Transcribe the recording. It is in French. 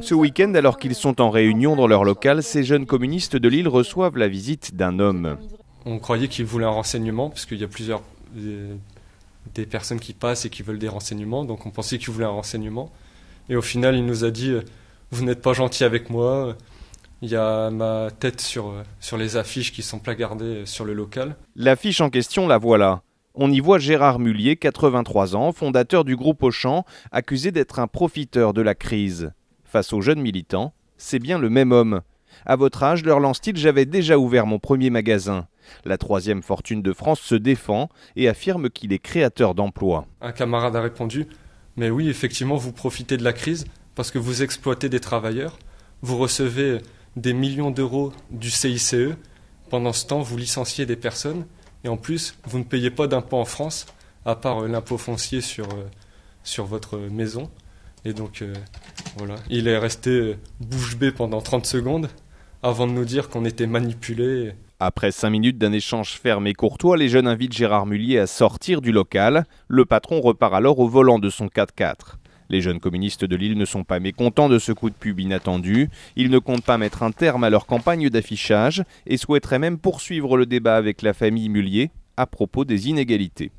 Ce week-end, alors qu'ils sont en réunion dans leur local, ces jeunes communistes de Lille reçoivent la visite d'un homme. On croyait qu'il voulait un renseignement, parce qu'il y a plusieurs euh, des personnes qui passent et qui veulent des renseignements, donc on pensait qu'ils voulaient un renseignement. Et au final, il nous a dit euh, Vous n'êtes pas gentil avec moi, il y a ma tête sur, euh, sur les affiches qui sont placardées sur le local. L'affiche en question, la voilà. On y voit Gérard Mullier, 83 ans, fondateur du groupe Auchan, accusé d'être un profiteur de la crise. Face aux jeunes militants, c'est bien le même homme. À votre âge, leur lance-t-il, j'avais déjà ouvert mon premier magasin. La troisième fortune de France se défend et affirme qu'il est créateur d'emplois. Un camarade a répondu Mais oui, effectivement, vous profitez de la crise parce que vous exploitez des travailleurs, vous recevez des millions d'euros du CICE, pendant ce temps, vous licenciez des personnes, et en plus, vous ne payez pas d'impôts en France, à part euh, l'impôt foncier sur, euh, sur votre maison. Et donc, euh, il est resté bouche bée pendant 30 secondes avant de nous dire qu'on était manipulé. Après cinq minutes d'un échange ferme et courtois, les jeunes invitent Gérard Mullier à sortir du local. Le patron repart alors au volant de son 4x4. Les jeunes communistes de l'île ne sont pas mécontents de ce coup de pub inattendu. Ils ne comptent pas mettre un terme à leur campagne d'affichage et souhaiteraient même poursuivre le débat avec la famille Mullier à propos des inégalités.